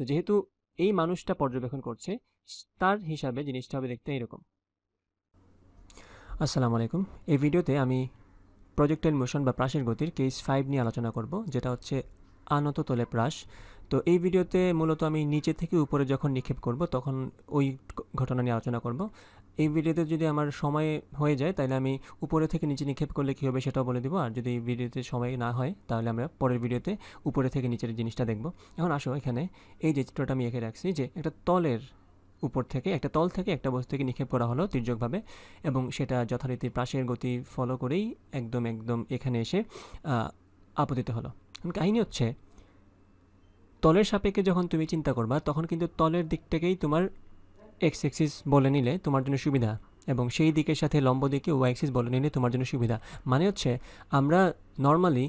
তো যেহেতু এই মানুষটা পর্যবেক্ষণ করছে তার হিসাবে জিনিসটা হবে দেখতে এরকম আসসালামু আলাইকুম এই ভিডিওতে আমি প্রজেক্টাইল মোশন বা প্রাসের গতির কেস ফাইভ নিয়ে আলোচনা করব যেটা হচ্ছে আনত তলে প্রাস তো এই ভিডিওতে মূলত আমি নিচে থেকে উপরে যখন নিক্ষেপ করব তখন ওই ঘটনা নিয়ে আলোচনা করব এই ভিডিওতে যদি আমার সময় হয়ে যায় তাহলে আমি উপরে থেকে নিচে নিক্ষেপ করলে কী হবে সেটাও বলে দেবো আর যদি ভিডিওতে সময় না হয় তাহলে আমরা পরের ভিডিওতে উপরে থেকে নিচের জিনিসটা দেখব এখন আসো এখানে এই যে চিত্রটা আমি এঁকে রাখছি যে একটা তলের উপর থেকে একটা তল থেকে একটা বস্তুকে নিক্ষেপ করা হলো তির্যকভাবে এবং সেটা যথারীতি পাশের গতি ফলো করেই একদম একদম এখানে এসে আপতিত হলো কাহিনী হচ্ছে তলের সাপেক্ষে যখন তুমি চিন্তা করবা তখন কিন্তু তলের দিকটাকেই তোমার এক্স এক্সিস বলে নিলে তোমার জন্য সুবিধা এবং সেই দিকের সাথে লম্ব দিকে ওয়াই এক্সিস বলে নিলে তোমার জন্য সুবিধা মানে হচ্ছে আমরা নর্মালি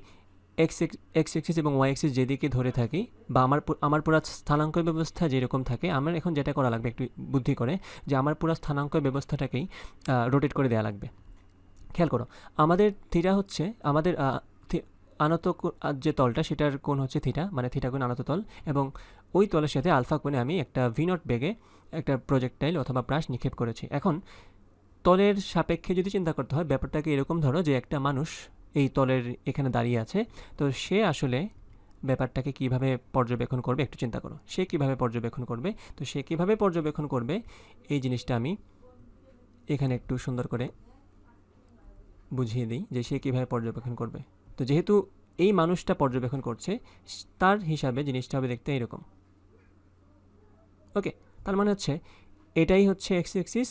এক্স এক্স এক্সিস এবং ওয়াই এক্সিস যেদিকে ধরে থাকি বা আমার আমার পুরা স্থানাঙ্ক ব্যবস্থা যেরকম থাকে আমার এখন যেটা করা লাগবে একটু বুদ্ধি করে যে আমার পুরা স্থানাঙ্ক ব্যবস্থাটাকেই রোটেট করে দেওয়া লাগবে খেয়াল করো আমাদের থিটা হচ্ছে আমাদের আনত যে তলটা সেটার কোণ হচ্ছে থিটা মানে থিটা কোণ আনত তল এবং ওই তলের সাথে আলফা কোণে আমি একটা ভি নট বেগে একটা প্রজেক্টাইল অথবা ব্রাশ নিক্ষেপ করেছি এখন তলের সাপেক্ষে যদি চিন্তা করতে হয় ব্যাপারটাকে এরকম ধরো যে একটা মানুষ এই তলের এখানে দাঁড়িয়ে আছে তো সে আসলে ব্যাপারটাকে কিভাবে পর্যবেক্ষণ করবে একটু চিন্তা করো সে কিভাবে পর্যবেক্ষণ করবে তো সে কিভাবে পর্যবেক্ষণ করবে এই জিনিসটা আমি এখানে একটু সুন্দর করে বুঝিয়ে দিই যে সে কীভাবে পর্যবেক্ষণ করবে তো যেহেতু এই মানুষটা পর্যবেক্ষণ করছে তার হিসাবে জিনিসটা হবে দেখতে এরকম ওকে তার মানে হচ্ছে এটাই হচ্ছে এক্স এক্সিস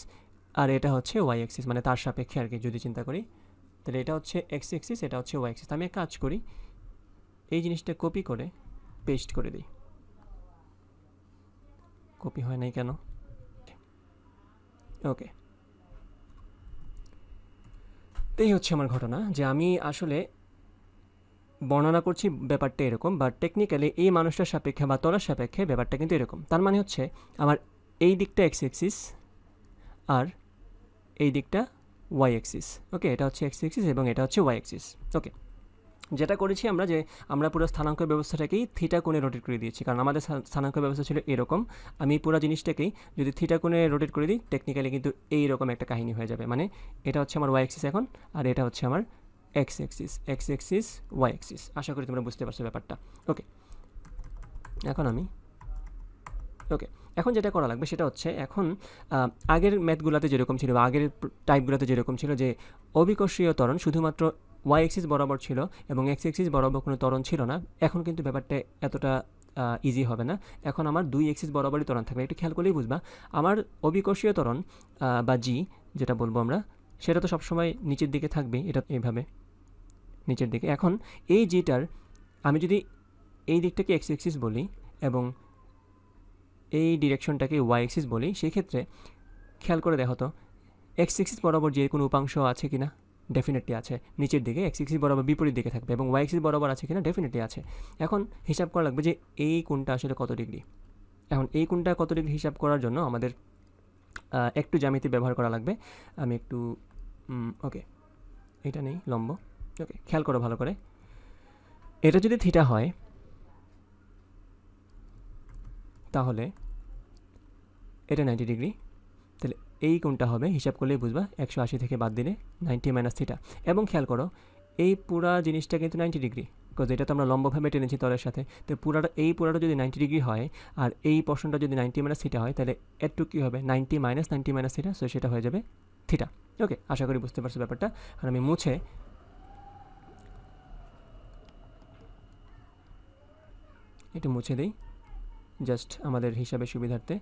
আর এটা হচ্ছে ওয়াই এক্সিস মানে তার সাপেক্ষে আর কি যদি চিন্তা করি তাহলে এটা হচ্ছে এক্স এক্সিস এটা হচ্ছে ওয়াই এক্সিস আমি এক কাজ করি এই জিনিসটা কপি করে পেস্ট করে দিই কপি হয় নাই কেন ওকে এই হচ্ছে আমার ঘটনা যে আমি আসলে বর্ণনা করছি ব্যাপারটা এরকম বা টেকনিক্যালি এই মানুষটার সাপেক্ষে বা তলার সাপেক্ষে ব্যাপারটা কিন্তু এরকম তার মানে হচ্ছে আমার এই দিকটা এক্স এক্সিস আর এই দিকটা ওয়াই এক্সিস ওকে এটা হচ্ছে এক্স এক্সিস এবং এটা হচ্ছে ওয়াই এক্সিস ওকে যেটা করেছি আমরা যে আমরা পুরো স্থানাঙ্ক ব্যবস্থাটাকেই থিটা কোণে রোটেট করে দিয়েছি কারণ আমাদের স্থানাঙ্ক ব্যবস্থা ছিল এরকম আমি পুরো জিনিসটাকেই যদি থিটা কোণে রোটেট করে দিই টেকনিক্যালি কিন্তু এইরকম একটা কাহিনী হয়ে যাবে মানে এটা হচ্ছে আমার ওয়াই এক্সিস এখন আর এটা হচ্ছে আমার x axis x axis y axis আশা করি তোমরা বুঝতে পারছো ব্যাপারটা ওকে এখন আমি ওকে এখন যেটা করা লাগবে সেটা হচ্ছে এখন আগের ম্যাথগুলোতে যেরকম ছিল আগের টাইপগুলোতে যেরকম ছিল যে অবিকর্ষীয় তরণ শুধুমাত্র ওয়াই এক্সিস বরাবর ছিল এবং এক্স এক্সিস বরাবর কোনো তরণ ছিল না এখন কিন্তু ব্যাপারটা এতটা ইজি হবে না এখন আমার দুই এক্সিস বরাবরই তরণ থাকবে একটু খেয়াল করলেই বুঝবা আমার অবিকর্ষীয় তরণ বা জি যেটা বলবো আমরা সেটা তো সবসময় নিচের দিকে থাকবে এটা এভাবে নিচের দিকে এখন এই জিটার আমি যদি এই দিকটাকে এক্স এক্সিস বলি এবং এই ডিরেকশনটাকে ওয়াই এক্সিস বলি সেক্ষেত্রে খেয়াল করে দেখো তো এক্স এক্সিস বরাবর যে কোনো উপাংশ আছে কি না ডেফিনেটলি আছে নিচের দিকে এক্স এক্সিস বরাবর বিপরীত দিকে থাকবে এবং ওয়াই এক্সিস বরাবর আছে কি না ডেফিনেটলি আছে এখন হিসাব করা লাগবে যে এই কোনটা আসলে কত ডিগ্রি এখন এই কোনটা কত ডিগ্রি হিসাব করার জন্য আমাদের একটু জ্যামিতি ব্যবহার করা লাগবে আমি একটু ওকে এটা নেই লম্ব ওকে খেয়াল করো ভালো করে এটা যদি থিটা হয় তাহলে এটা নাইনটি ডিগ্রি তাহলে এই কোনটা হবে হিসাব করলেই বুঝবা একশো আশি থেকে বাদ দিলে নাইনটি মাইনাস থিটা এবং খেয়াল করো এই পুরা জিনিসটা কিন্তু নাইনটি ডিগ্রি বিকজ এটা তো আমরা লম্বভাবে টেনেছি তলের সাথে তো পুরাটা এই পুরাটা যদি নাইনটি ডিগ্রি হয় আর এই পশনটা যদি নাইনটি মাইনাস থিটা হয় তাহলে একটু কী হবে ninety minus ninety minus theta so সেটা হয়ে যাবে থিটা ওকে আশা করি বুঝতে পারছো ব্যাপারটা আর আমি মুছে একটু মুছে দিই জাস্ট আমাদের হিসাবে সুবিধার্থে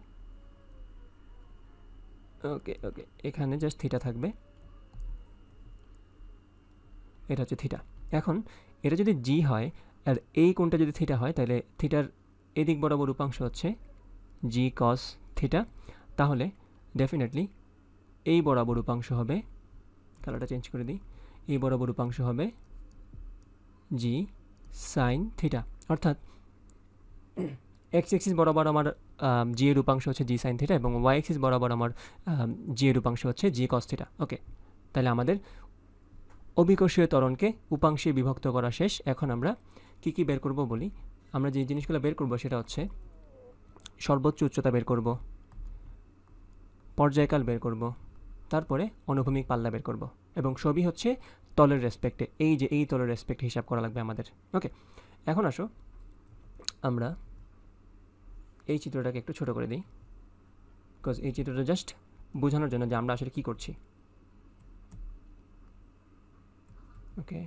ওকে ওকে এখানে জাস্ট থিটা থাকবে এটা হচ্ছে থিটা এখন এটা যদি জি হয় আর এই কোনটা যদি থিটা হয় তাহলে থিটার এদিক বরাবর উপাংশ হচ্ছে জি কস থিটা তাহলে ডেফিনেটলি এই বরাবর উপাংশ হবে কালারটা চেঞ্জ করে দিই এই বরাবর উপাংশ হবে জি সাইন থিটা অর্থাৎ এক্স এক্সিস বরাবর আমার জি এর উপাংশ হচ্ছে জি সাইন থিটা এবং ওয়াই এক্সিস বরাবর আমার জি এর উপাংশ হচ্ছে জি কস থিটা ওকে তাহলে আমাদের অভিকর্ষীয় তরণকে উপাংশে বিভক্ত করা শেষ এখন আমরা কি কি বের করব বলি আমরা যে জিনিসগুলো বের করব সেটা হচ্ছে সর্বোচ্চ উচ্চতা বের করব পর্যায়কাল বের করব তারপরে অনুভূমিক পাল্লা বের করব এবং সবই হচ্ছে তলের রেসপেক্টে এই যে এই তলের রেসপেক্ট হিসাব করা লাগবে আমাদের ওকে এখন আসো আমরা এই চিত্রটাকে একটু ছোট করে দিই বিকজ এই চিত্রটা জাস্ট বোঝানোর জন্য যে আমরা আসলে কী করছি ওকে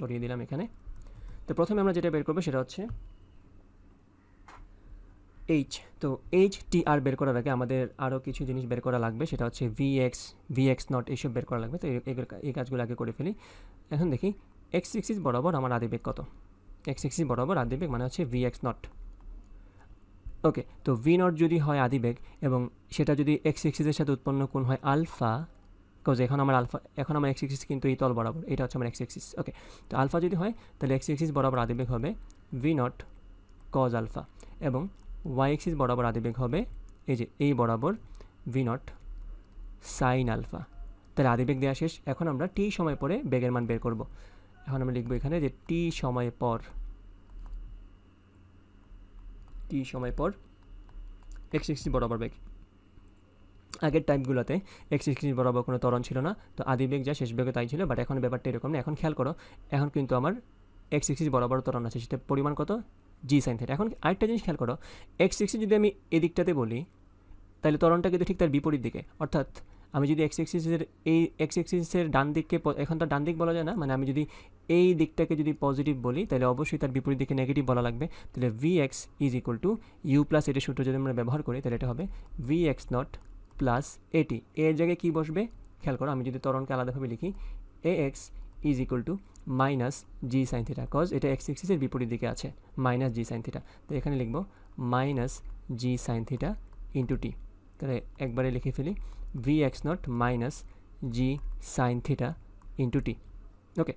সরিয়ে দিলাম এখানে তো প্রথমে আমরা যেটা বের করবো সেটা হচ্ছে এইচ তো এইচ টি আর বের করার আগে আমাদের আরও কিছু জিনিস বের করা লাগবে সেটা হচ্ছে v x v x naught এইসব বের করা লাগবে তো এই কাজগুলো আগে করে ফেলি এখন দেখি এক্স সিক্সিস বরাবর আমার আদিবেগ কত এক্স সিক্সিস বরাবর আদিবেগ মানে হচ্ছে ভি এক্স নট ওকে তো ভি নট যদি হয় আদিবেগ এবং সেটা যদি এক্স সিক্সিসের সাথে উৎপন্ন কোণ হয় আলফা কজ এখন আমার আলফা এখন আমার এক্স এক্সিস কিন্তু এই তল বরাবর এটা হচ্ছে আমার এক্স এক্সিস ওকে তো আলফা যদি হয় তাহলে এক্স এক্সিস বরাবর আদিবেগ হবে ভি নট কজ আলফা এবং ওয়াই এক্সিস বরাবর আদিবেগ হবে এই যে এই বরাবর ভি নট সাইন আলফা তাহলে আদিবেগ দেওয়া শেষ এখন আমরা টি সময় পরে বেগের মান বের করব এখন আমরা লিখবো এখানে যে টি সময় পর টি সময় পর এক্স এক্সিস বরাবর বেগ আগের টাইপগুলোতে এক্স এক্সিস বরাবর কোনো তরণ ছিল না তো আদিবেগ যা শেষ বেগে তাই ছিল বাট এখন ব্যাপারটা এরকম না এখন খেয়াল করো এখন কিন্তু আমার এক্স এক্সিস বরাবর তরণ আছে সেটা পরিমাণ কত জি সাইন থিটা এখন আরেকটা জিনিস খেয়াল করো এক্স এক্সে যদি আমি এদিকটাতে বলি তাহলে তরণটা কিন্তু ঠিক তার বিপরীত দিকে অর্থাৎ আমি যদি এক্স এক্সিসের এই এক্স এক্সিসের ডান দিককে এখন তার ডান দিক বলা যায় না মানে আমি যদি এই দিকটাকে যদি পজিটিভ বলি তাহলে অবশ্যই তার বিপরীত দিকে নেগেটিভ বলা লাগবে তাহলে v x is equal to u plus এটির সূত্র যদি আমরা ব্যবহার করি তাহলে এটা হবে ভি এক্স নট প্লাস এটি এর জায়গায় কী বসবে খেয়াল করো আমি যদি তরণকে আলাদাভাবে লিখি a x is equal to minus g sine theta cause এটা এক্স এক্সিসের বিপরীত দিকে আছে মাইনাস জি সাইন থিটা তো এখানে লিখব minus g sine theta into t তাহলে একবারে লিখে ফেলি v x naught minus g sine theta into t okay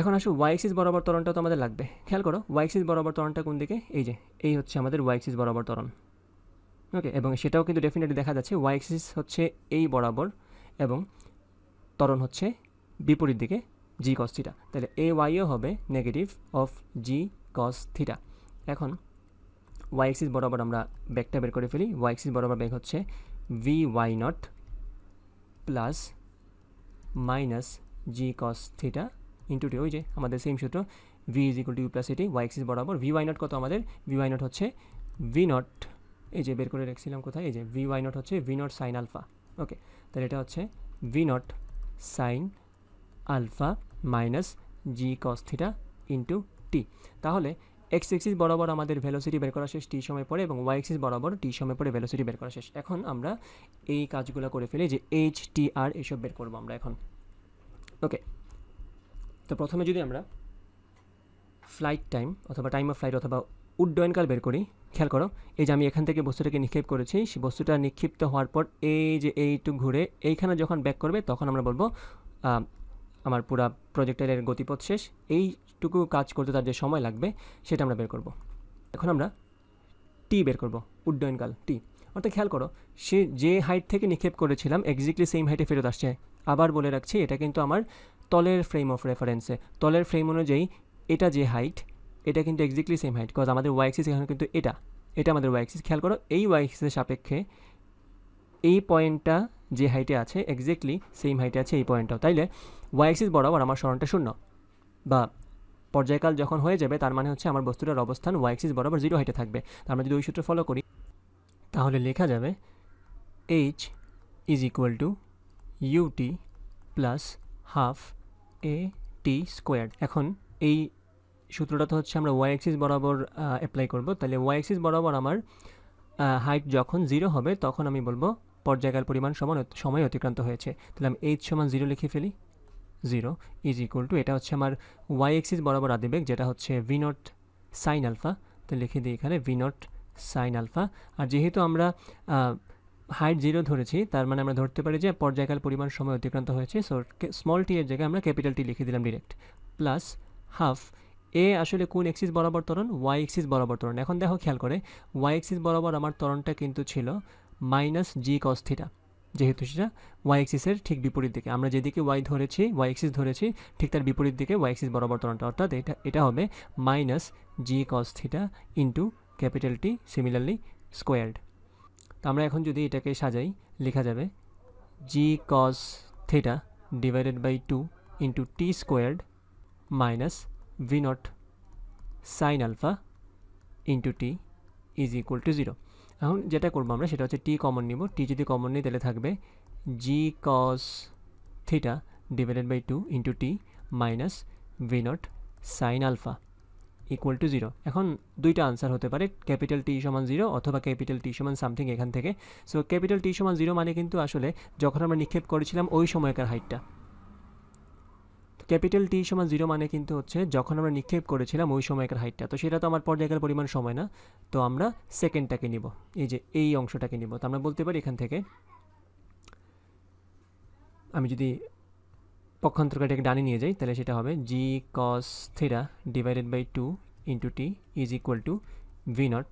এখন আসো ওয়াইক্সিস বরাবর তরণটা তো আমাদের লাগবে খেয়াল করো ওয়াইক্সিস বরাবর তরণটা কোন দিকে এই যে এই হচ্ছে আমাদের ওয়াইক্সিস বরাবর তরণ ওকে এবং সেটাও কিন্তু ডেফিনেটলি দেখা যাচ্ছে ওয়াইক্সিস হচ্ছে এই বরাবর এবং তরণ হচ্ছে বিপরীত দিকে জি কস থিটা তাহলে এ ওয়াইও হবে negative of g cos theta এখন ওয়াই এক্সিস বরাবর আমরা ব্যাকটা বের করে ফেলি ওয়াই এক্সিস বরাবর ব্যাক হচ্ছে v y naught plus minus g cos theta into into t ওই যে আমাদের সেম সূত্র v is equal to u plus a t y axis বরাবর ভি ওয়াই নট কত আমাদের ভি ওয়াই নট হচ্ছে ভি নট এই যে বের করে রেখেছিলাম কোথায় এই যে ভি ওয়াই নট হচ্ছে v not sine alpha okay তাহলে এটা হচ্ছে v not sine alpha minus g cos into t তাহলে এক্স এক্সিস বরাবর আমাদের ভেলোসিটি বের করা শেষ টি সময় পরে এবং ওয়াই এক্সিস বরাবর টি সময় পরে ভেলোসিটি বের করা শেষ এখন আমরা এই কাজগুলো করে ফেলি যে এইচ টি আর এসব বের করবো আমরা এখন ওকে তো প্রথমে যদি আমরা ফ্লাইট টাইম অথবা টাইম অফ ফ্লাইট অথবা উড্ডয়নকাল বের করি খেয়াল করো এই যে আমি এখান থেকে বস্তুটাকে নিক্ষেপ করেছি সেই বস্তুটা নিক্ষিপ্ত হওয়ার পর এই যে এইটু ঘুরে এইখানে যখন ব্যাক করবে তখন আমরা বলবো আমার পুরো প্রজেক্টারের গতিপথ শেষ এইটুকু কাজ করতে তার যে সময় লাগবে সেটা আমরা বের করব এখন আমরা টি বের করব উড্ডয়নকাল টি অর্থাৎ খেয়াল করো সে যে হাইট থেকে নিক্ষেপ করেছিলাম এক্স্যাক্টলি সেম হাইটে ফেরত আসছে আবার বলে রাখছি এটা কিন্তু আমার তলের ফ্রেম অফ রেফারেন্সে তলের ফ্রেম অনুযায়ী এটা যে হাইট এটা কিন্তু এক্স্যাক্টলি সেম হাইট কজ আমাদের ওয়াইক্সিস এখানে কিন্তু এটা এটা আমাদের ওয়াইক্সিস খেয়াল করো এই ওয়াইক্সিসের সাপেক্ষে এই পয়েন্টটা যে হাইটে আছে এক্স্যাক্টলি সেম হাইটে আছে এই পয়েন্টটাও তাইলে ওয়াই এক্সিস বরাবর আমার স্মরণটা শূন্য বা পর্যায়কাল যখন হয়ে যাবে তার মানে হচ্ছে আমার বস্তুটার অবস্থান ওয়াই অ্যাক্সিস বরাবর জিরো হাইটে থাকবে আমরা যদি ওই সূত্র ফলো করি তাহলে লেখা যাবে h is equal to u t plus half a t square এখন এই সূত্রটা তো হচ্ছে আমরা ওয়াই এক্সিস বরাবর অ্যাপ্লাই করব তাহলে ওয়াই এক্সিস বরাবর আমার হাইট যখন জিরো হবে তখন আমি বলবো পর্যায়কাল পরিমাণ সমান সময় অতিক্রান্ত হয়েছে তাহলে আমি এইচ সমান জিরো লিখে ফেলি জিরো ইজ ইকুয়াল টু এটা হচ্ছে আমার ওয়াই এক্সিস বরাবর আদিবেগ যেটা হচ্ছে ভি নট সাইন আলফা তো লিখে দিই এখানে ভি নট সাইন আলফা আর যেহেতু আমরা হাইট জিরো ধরেছি তার মানে আমরা ধরতে পারি যে পর্যায়কাল পরিমাণ সময় অতিক্রান্ত হয়েছে সো স্মল টি এর জায়গায় আমরা ক্যাপিটাল টি লিখে দিলাম ডিরেক্ট প্লাস হাফ এ আসলে কোন এক্সিস বরাবর তরণ ওয়াই এক্সিস বরাবর তরণ এখন দেখো খেয়াল করে ওয়াই এক্সিস বরাবর আমার তরণটা কিন্তু ছিল মাইনাস জি কস্থিটা যেহেতু সেটা ওয়াই এক্সিসের ঠিক বিপরীত দিকে আমরা যেদিকে ওয়াই ধরেছি ওয়াই এক্সিস ধরেছি ঠিক তার বিপরীত দিকে ওয়াই এক্সিস বরাবর তরণটা অর্থাৎ এটা এটা হবে minus g cos theta into capital T similarly squared তো আমরা এখন যদি এটাকে সাজাই লেখা যাবে g cos theta divided by two into t squared minus v not sine alpha into t is equal to zero এখন যেটা করবো আমরা সেটা হচ্ছে টি কমন নিব টি যদি কমন নিই তাহলে থাকবে g cos theta divided by two into t minus v not sine alpha equal to zero এখন দুইটা আনসার হতে পারে ক্যাপিটাল টি সমান জিরো অথবা ক্যাপিটাল টি সমান সামথিং এখান থেকে সো ক্যাপিটাল টি সমান জিরো মানে কিন্তু আসলে যখন আমরা নিক্ষেপ করেছিলাম ওই সময়কার হাইটটা ক্যাপিটাল টি সমান জিরো মানে কিন্তু হচ্ছে যখন আমরা নিক্ষেপ করেছিলাম ওই সময়কার হাইটটা তো সেটা তো আমার পর্যায়কার পরিমাণ সময় না তো আমরা সেকেন্ডটাকে নিব এই যে এই অংশটাকে নিব তো আমরা বলতে পারি এখান থেকে আমি যদি পক্ষান্তরকারীটাকে ডানে নিয়ে যাই তাহলে সেটা হবে g cos theta divided by two into t is equal to v not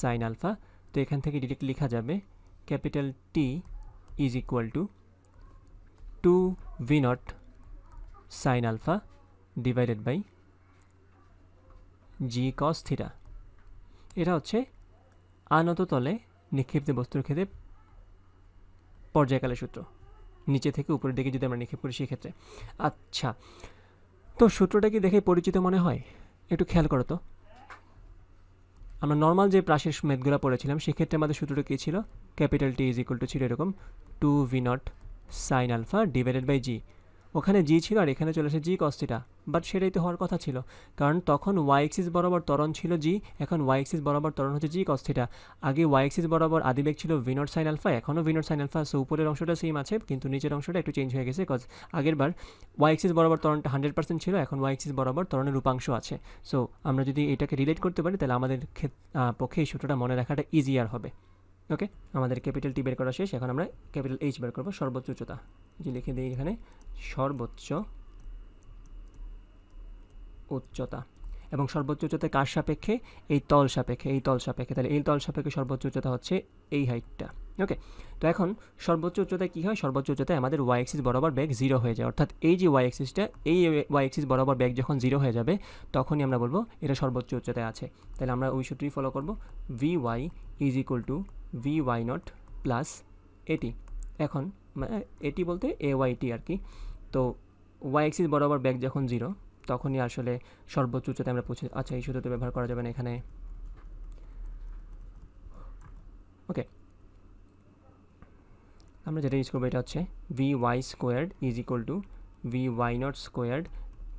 sine alpha তো এখান থেকে ডিরেক্ট লেখা যাবে capital T is equal to two v naught sin alpha divided by g cos theta এটা হচ্ছে আনত তলে নিক্ষিপ্ত বস্তুর ক্ষেত্রে পর্যায়কালের সূত্র নিচে থেকে উপরের দিকে যদি আমরা নিক্ষেপ করি সেক্ষেত্রে আচ্ছা তো সূত্রটা কি দেখে পরিচিত মনে হয় একটু খেয়াল করো তো আমরা নর্মাল যে প্রাসের মেদগুলো পড়েছিলাম সেক্ষেত্রে আমাদের সূত্রটা কী ছিল capital T is equal to ছিল এরকম two v not sine alpha divided by g ওখানে জি ছিল আর এখানে চলে এসে জি কস্তিটা বাট সেটাই তো হওয়ার কথা ছিল কারণ তখন ওয়াই এক্সিস বরাবর তরণ ছিল জি এখন ওয়াই এক্সিস বরাবর তরণ হচ্ছে জি কস্তিটা আগে ওয়াই এক্সিস বরাবর আদিবেগ ছিল ভিনোট সাইন আলফা এখনও ভিনোট সাইন আলফা সো উপরের অংশটা সেম আছে কিন্তু নিচের অংশটা একটু চেঞ্জ হয়ে গেছে কজ আগের বার ওয়াই এক্সিস বরাবর তরণটা হান্ড্রেড পার্সেন্ট ছিল এখন ওয়াই এক্সিস বরাবর তরণের রূপাংশ আছে সো আমরা যদি এটাকে রিলেট করতে পারি তাহলে আমাদের পক্ষে এই সূত্রটা মনে রাখাটা ইজিয়ার হবে ওকে আমাদের ক্যাপিটাল টি বের করা শেষ এখন আমরা ক্যাপিটাল এইচ বের করবো সর্বোচ্চ উচ্চতা যে লিখে দিই এখানে সর্বোচ্চ উচ্চতা এবং সর্বোচ্চ উচ্চতা কার সাপেক্ষে এই তল সাপেক্ষে এই তল সাপেক্ষে তাহলে এই তল সাপেক্ষে সর্বোচ্চ উচ্চতা হচ্ছে এই হাইটটা ওকে তো এখন সর্বোচ্চ উচ্চতায় কী হয় সর্বোচ্চ উচ্চতায় আমাদের ওয়াই এক্সিস বরাবর ব্যাগ জিরো হয়ে যায় অর্থাৎ এই যে ওয়াই এক্সিসটা এই ওয়াই এক্সিস বরাবর ব্যাগ যখন জিরো হয়ে যাবে তখনই আমরা বলবো এটা সর্বোচ্চ উচ্চতায় আছে তাহলে আমরা ওই সূত্রই ফলো করবো v y is equal to v y naught plus a t এখন মানে এটি বলতে এ ওয়াইটি আর কি তো ওয়াই এক্সিস বরাবর ব্যাক যখন জিরো তখনই আসলে সর্বোচ্চ উচ্চতা আমরা পৌঁছে আচ্ছা এই সূত্র তো ব্যবহার করা যাবে না এখানে ওকে আমরা যেটা ইউজ করবো এটা হচ্ছে v y squared is equal to v y naught squared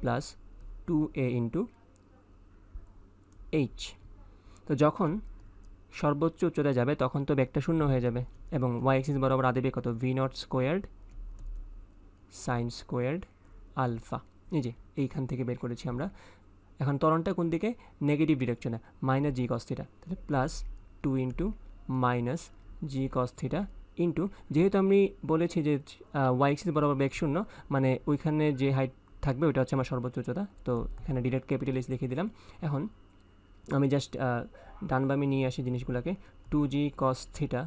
plus two a into h তো যখন সর্বোচ্চ উচ্চতা যাবে তখন তো ব্যাগটা শূন্য হয়ে যাবে এবং ওয়াই এক্সিস বরাবর আদেবে কত v not squared sine squared alpha এই যে এইখান থেকে বের করেছি আমরা এখন তরণটা কোন দিকে নেগেটিভ ডিরেকশনে মাইনাস জি কস্থিটা তাহলে plus two into minus g cos theta into যেহেতু আমি বলেছি যে ওয়াই এক্সিস বরাবর বেগ শূন্য মানে ওইখানে যে হাইট থাকবে ওইটা হচ্ছে আমার সর্বোচ্চ উচ্চতা তো এখানে ডিরেক্ট ক্যাপিটালিস্ট লিখে দেখিয়ে দিলাম এখন আমি জাস্ট ডান বামে নিয়ে আসি জিনিসগুলোকে two g cos theta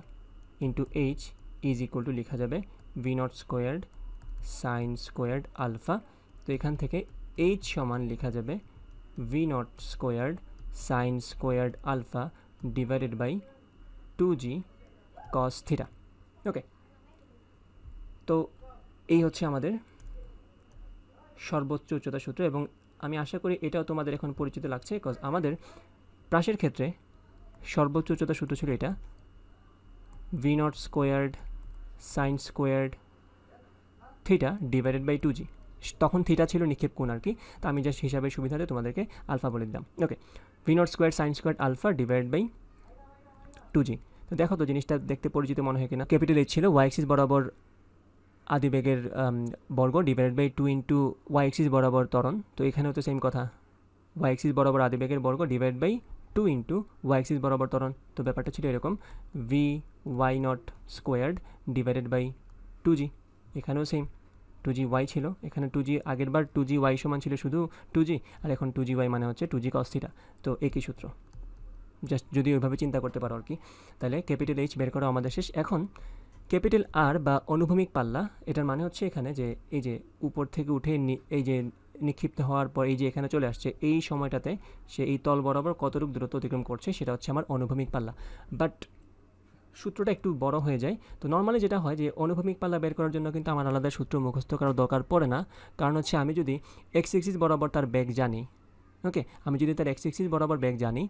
into h is equal to লেখা যাবে v not squared sine squared alpha তো এখান থেকে এইচ সমান লেখা যাবে v not squared sine squared alpha divided by two g cos theta okay তো এই হচ্ছে আমাদের সর্বোচ্চ উচ্চতা সূত্র এবং আমি আশা করি এটাও তোমাদের এখন পরিচিত লাগছে বিকজ আমাদের প্রাসের ক্ষেত্রে সর্বোচ্চ উচ্চতা সূত্র ছিল এটা v not squared sine squared theta divided by two g তখন থিটা ছিল নিক্ষেপ কোণ আর কি তা আমি জাস্ট হিসাবে সুবিধাতে তোমাদেরকে আলফা বলে দিলাম okay v not squared sine squared alpha divided by two g তো দেখো তো জিনিসটা দেখতে পরিচিত মনে হয় কিনা ক্যাপিটাল এইচ ছিল ওয়াই এক্সিস বরাবর আদিবেগের বর্গ divided by two into y axis বরাবর ত্বরণ তো এখানেও তো সেম কথা ওয়াই এক্সিস বরাবর আদিবেগের বর্গ divide by two into y বরাবর ত্বরণ তো ব্যাপারটা ছিল এরকম v y naught squared divided by two g এখানেও সেম টু জি ওয়াই ছিল এখানে টু জি আগেরবার টু জি ওয়াই সমান ছিল শুধু টু জি আর এখন টু জি ওয়াই মানে হচ্ছে টু জি কস্থিটা তো একই সূত্র জাস্ট যদি ওইভাবে চিন্তা করতে পারো আর কি তাহলে ক্যাপিটাল এইচ বের করা আমাদের শেষ এখন ক্যাপিটাল আর বা অনুভূমিক পাল্লা এটার মানে হচ্ছে এখানে যে এই যে উপর থেকে উঠে এই যে নিক্ষিপ্ত হওয়ার পর এই যে এখানে চলে আসছে এই সময়টাতে সে এই তল বরাবর কতটুকু দূরত্ব অতিক্রম করছে সেটা হচ্ছে আমার অনুভূমিক পাল্লা বাট সূত্রটা একটু বড় হয়ে যায় তো নর্মালি যেটা হয় যে অনুভূমিক পাল্লা বের করার জন্য কিন্তু আমার আলাদা সূত্র মুখস্থ করার দরকার পড়ে না কারণ হচ্ছে আমি যদি এক্স এক্সিস বরাবর তার ব্যাগ জানি ওকে আমি যদি তার এক্স এক্সিস বরাবর ব্যাগ জানি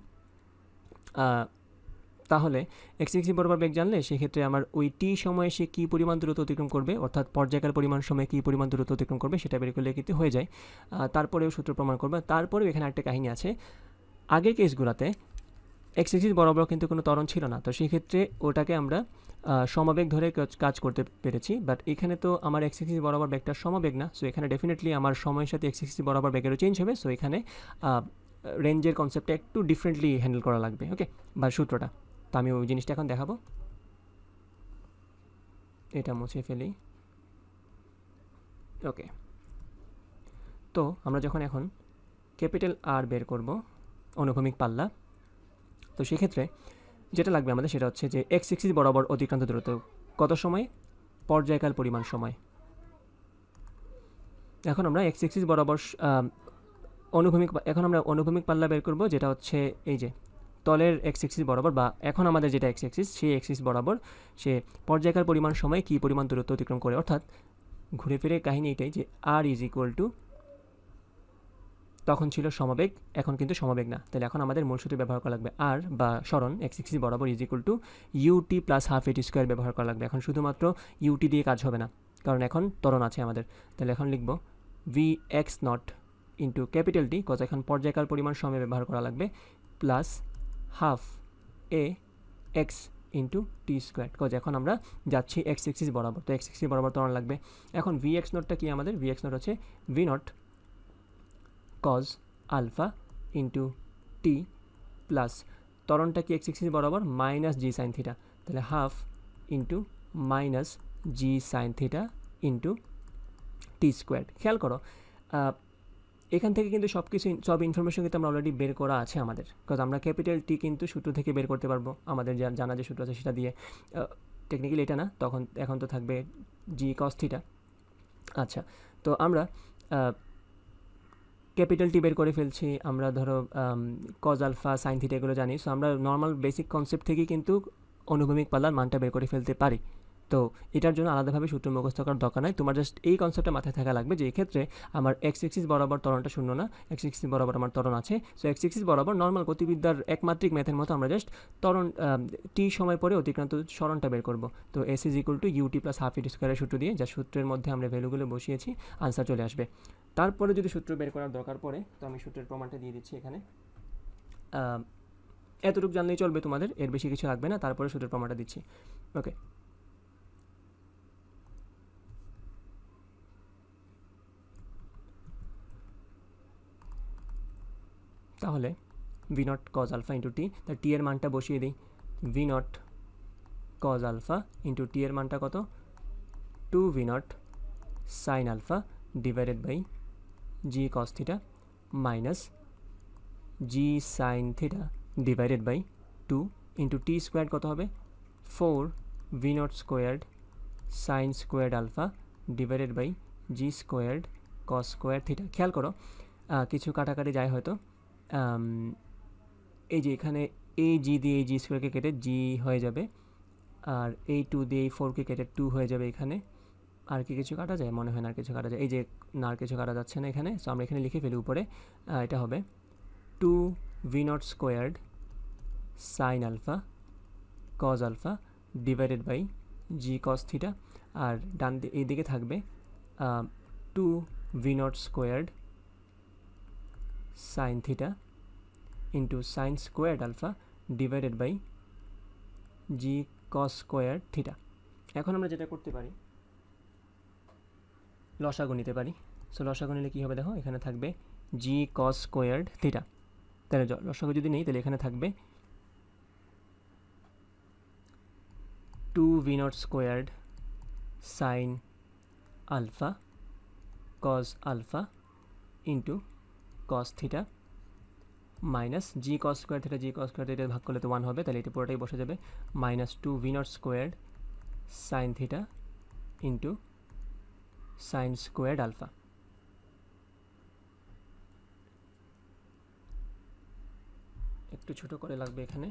তাহলে এক্স এক্সি বরাবর বেগ জানলে সেক্ষেত্রে আমার ওই টি সময়ে সে কী পরিমাণ দূরত্ব অতিক্রম করবে অর্থাৎ পর্যায়কাল পরিমাণ সময়ে কী পরিমাণ দূরত্ব অতিক্রম করবে সেটা বের করলে কিন্তু হয়ে যায় তারপরেও সূত্র প্রমাণ করবে তারপরেও এখানে একটা কাহিনী আছে আগের কেসগুলোতে এক্স এক্সি বরাবর কিন্তু কোনো তরণ ছিল না তো সেক্ষেত্রে ওটাকে আমরা সমাবেগ ধরে কাজ করতে পেরেছি বাট এখানে তো আমার এক্স এক্সি বরাবর ব্যাগটার সমাবেগ না সো এখানে ডেফিনেটলি আমার সময়ের সাথে এক্স এক্সি বরাবর বেগেরও চেঞ্জ হবে সো এখানে রেঞ্জের কনসেপ্টটা একটু ডিফারেন্টলি হ্যান্ডেল করা লাগবে ওকে বা সূত্রটা তো আমি ওই জিনিসটা এখন দেখাবো এটা মুছে ফেলি ওকে তো আমরা যখন এখন ক্যাপিটাল আর বের করব অনুভূমিক পাল্লা তো সেক্ষেত্রে যেটা লাগবে আমাদের সেটা হচ্ছে যে এক্স সিক্সিস বরাবর অতিক্রান্ত দূরত্ব কত সময় পর্যায়কাল পরিমাণ সময় এখন আমরা এক্স সিক্সিস বরাবর অনুভূমিক এখন আমরা অনুভূমিক পাল্লা বের করব যেটা হচ্ছে এই যে তলের এক্স এক্সিস বরাবর বা এখন আমাদের যেটা এক্স এক্সিস সেই এক্সিস বরাবর সে পর্যায়কার পরিমাণ সময়ে কী পরিমাণ দূরত্ব অতিক্রম করে অর্থাৎ ঘুরে ফিরে কাহিনী এটাই যে আর ইজ ইকুয়াল টু তখন ছিল সমাবেগ এখন কিন্তু সমাবেগ না তাহলে এখন আমাদের মূল সূত্র ব্যবহার করা লাগবে আর বা সরণ এক্স এক্সিস বরাবর is equal to u t plus half a t square ব্যবহার করা লাগবে এখন শুধুমাত্র ইউটি দিয়ে কাজ হবে না কারণ এখন তরণ আছে আমাদের তাহলে এখন লিখব v x not into capital T কত এখন পর্যায়কাল পরিমাণ সময় ব্যবহার করা লাগবে plus half a x into t square cos এখন আমরা যাচ্ছি এক্স এক্সিস বরাবর তো এক্স এক্সিস বরাবর তোমার লাগবে এখন ভি এক্স নোটটা কি আমাদের ভি এক্স নোট হচ্ছে v not cos alpha into t plus তরণটা কি এক্স এক্সিস বরাবর মাইনাস জি সাইন থিটা তাহলে half into minus g sine theta into t square খেয়াল করো এখান থেকে কিন্তু সব কিছু সব ইনফরমেশন কিন্তু আমরা অলরেডি বের করা আছে আমাদের বিকজ আমরা ক্যাপিটাল টি কিন্তু সূত্র থেকে বের করতে পারবো আমাদের যা জানা যে সূত্র আছে সেটা দিয়ে টেকনিক্যালি এটা না তখন এখন তো থাকবে জি কস্থিটা আচ্ছা তো আমরা ক্যাপিটাল টি বের করে ফেলছি আমরা ধরো কজ আলফা সাইন থিটা এগুলো জানি সো আমরা নর্মাল বেসিক কনসেপ্ট থেকেই কিন্তু অনুভূমিক পালার মানটা বের করে ফেলতে পারি তো এটার জন্য আলাদাভাবে সূত্র মুখস্থ করার দরকার নাই তোমার জাস্ট এই কনসেপ্টটা মাথায় থাকা লাগবে যে এক্ষেত্রে আমার এক্স এক্সিস বরাবর তরণটা শূন্য না এক্স এক্সিস বরাবর আমার তরণ আছে সো এক্স এক্সিস বরাবর নর্মাল গতিবিদ্যার একমাত্রিক ম্যাথের মতো আমরা জাস্ট তরণ টি সময় পরে অতিক্রান্ত স্মরণটা বের করব তো s is equal to u t plus half a t স্কোয়ারের সূত্র দিয়ে যা সূত্রের মধ্যে আমরা ভ্যালুগুলো বসিয়েছি আনসার চলে আসবে তারপরে যদি সূত্র বের করার দরকার পড়ে তো আমি সূত্রের প্রমাণটা দিয়ে দিচ্ছি এখানে এতটুকু জানলেই চলবে তোমাদের এর বেশি কিছু লাগবে না তারপরে সূত্রের প্রমাণটা দিচ্ছি ওকে তাহলে v not cos alpha into t তা টি এর মানটা বসিয়ে দিই v not cos alpha into t এর মানটা কত two v not sine alpha divided by g cos theta minus g sine theta divided by two into t squared কত হবে four v not squared sine squared alpha divided by g squared cos square theta খেয়াল করো কিছু কাটাকাটি যায় হয়তো এই যে এখানে এই জি দিয়ে এই জি স্কোয়ারকে কেটে জি হয়ে যাবে আর এই টু দিয়ে এই ফোরকে কেটে টু হয়ে যাবে এখানে আর কি কিছু কাটা যায় মনে হয় না আর কিছু কাটা যায় এই যে না আর কিছু কাটা যাচ্ছে না এখানে সো আমরা এখানে লিখে ফেলি উপরে এটা হবে two v not squared sine alpha cos alpha divided by g cos theta আর ডান এই দিকে থাকবে two v not squared sin theta into sin squared alpha divided by g cos square theta এখন আমরা যেটা করতে পারি লসাগু নিতে পারি সো লসাগু নিলে কী হবে দেখো এখানে থাকবে জি কস স্কোয়ার্ড থিটা তাহলে লসাগু যদি নেই তাহলে এখানে থাকবে two v not squared sine alpha cos alpha into cos theta minus g cos square theta g cos square theta ভাগ করলে তো ওয়ান হবে তাহলে এটা পুরোটাই বসে যাবে minus two v not square sine theta into sine squared alpha একটু ছোট করে লাগবে এখানে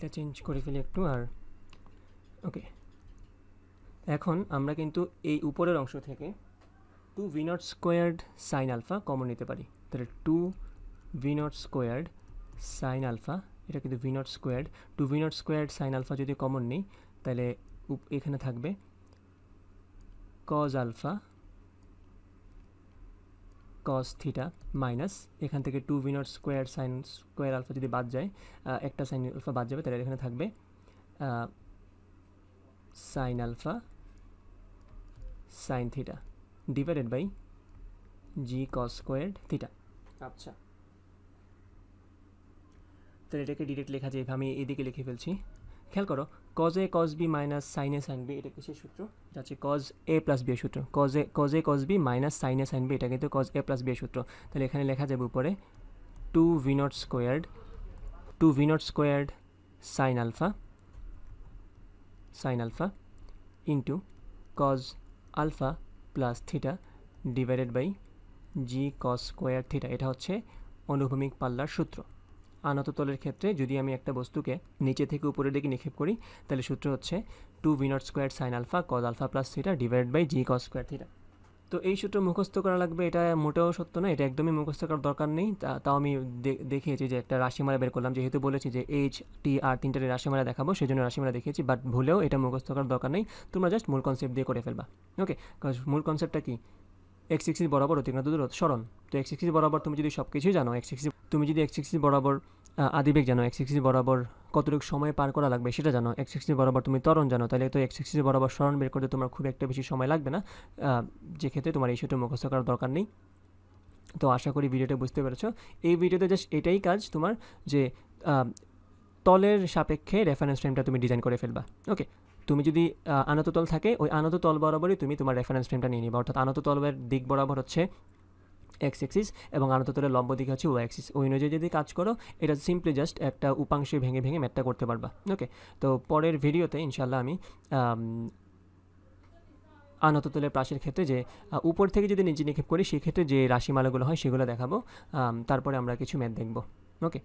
এটা চেঞ্জ করে ফেলি একটু আর ওকে এখন আমরা কিন্তু এই উপরের অংশ থেকে two v not squared sine alpha common নিতে পারি তাহলে two v not squared sine alpha এটা কিন্তু v not squared two v not squared sine alpha যদি কমন নেই তাহলে এখানে থাকবে cos alpha cos theta minus এখান থেকে two v square sine square alpha যদি বাদ যায় একটা সাইন আলফা বাদ যাবে তাহলে এখানে থাকবে sine alpha sine theta divided by g cos squared theta আচ্ছা তাহলে এটাকে ডিরেক্ট লেখা যায় আমি এদিকে লিখে ফেলছি খেয়াল করো cos a cos b minus sin a sin b এটা কিসের সূত্র এটা হচ্ছে কজ এ প্লাস বি সূত্র cos a cos a cos b minus sin a sin b এটা কিন্তু কজ এ প্লাস বি সূত্র তাহলে এখানে লেখা যাবে উপরে two v not squared two v not squared sine alpha sine alpha into cos alpha plus theta divided by g cos theta এটা হচ্ছে অনুভূমিক পাল্লার সূত্র আনত তলের ক্ষেত্রে যদি আমি একটা বস্তুকে নিচে থেকে উপরের দিকে নিক্ষেপ করি তাহলে সূত্র হচ্ছে two v not square sine alpha cos alpha plus theta divide by g cos square theta তো এই সূত্র মুখস্থ করা লাগবে এটা মোটেও সত্য না এটা একদমই মুখস্থ করার দরকার নেই তাও আমি দেখিয়েছি যে একটা রাশিমালা বের করলাম যেহেতু বলেছি যে এইচ টি আর তিনটারে রাশিমালা দেখাবো সেই জন্য রাশিমালা দেখিয়েছি বাট ভুলেও এটা মুখস্থ করার দরকার নেই তোমরা জাস্ট মূল কনসেপ্ট দিয়ে করে ফেলবা ওকে মূল কনসেপ্টটা কী এক্স এক্সিস বরাবর অতিক্রান্ত দূরত্ব সরণ তো এক্স এক্সিস বরাবর তুমি যদি সব কিছুই জানো এক্স এক্সিস তুমি যদি এক্স এক্সিস বরাবর আদিবেগ জানো এক্স এক্সিস বরাবর কতটুকু সময় পার করা লাগবে সেটা জানো এক্স এক্সিস বরাবর তুমি তরণ জানো তাহলে তো এক্স এক্সিস বরাবর সরণ বের করতে তোমার খুব একটা বেশি সময় লাগবে না যে ক্ষেত্রে তোমার এই সেটা মুখস্থ করার দরকার নেই তো আশা করি ভিডিওটা বুঝতে পেরেছ এই ভিডিওতে জাস্ট এটাই কাজ তোমার যে তলের সাপেক্ষে রেফারেন্স ফ্রেমটা তুমি ডিজাইন করে ফেলবা ওকে তুমি যদি আনত তল থাকে ওই আনত তল বরাবরই তুমি তোমার রেফারেন্স ফ্রেমটা নিয়ে নিবা অর্থাৎ আনত তলের দিক বরাবর হচ্ছে এক্স এক্সিস এবং আনততলের লম্ব দিক হচ্ছে ও এক্সিস ওই অনুযায়ী যদি কাজ করো এটা সিম্পলি জাস্ট একটা উপাংশে ভেঙে ভেঙে ম্যাটটা করতে পারবা ওকে তো পরের ভিডিওতে ইনশাল্লাহ আমি আনততলের প্রাশের ক্ষেত্রে যে উপর থেকে যদি নিচে নিক্ষেপ করি সেক্ষেত্রে যে রাশিমালাগুলো হয় সেগুলো দেখাবো তারপরে আমরা কিছু ম্যাথ দেখব ওকে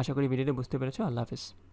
আশা করি ভিডিওটা বুঝতে পেরেছো আল্লাহ হাফিজ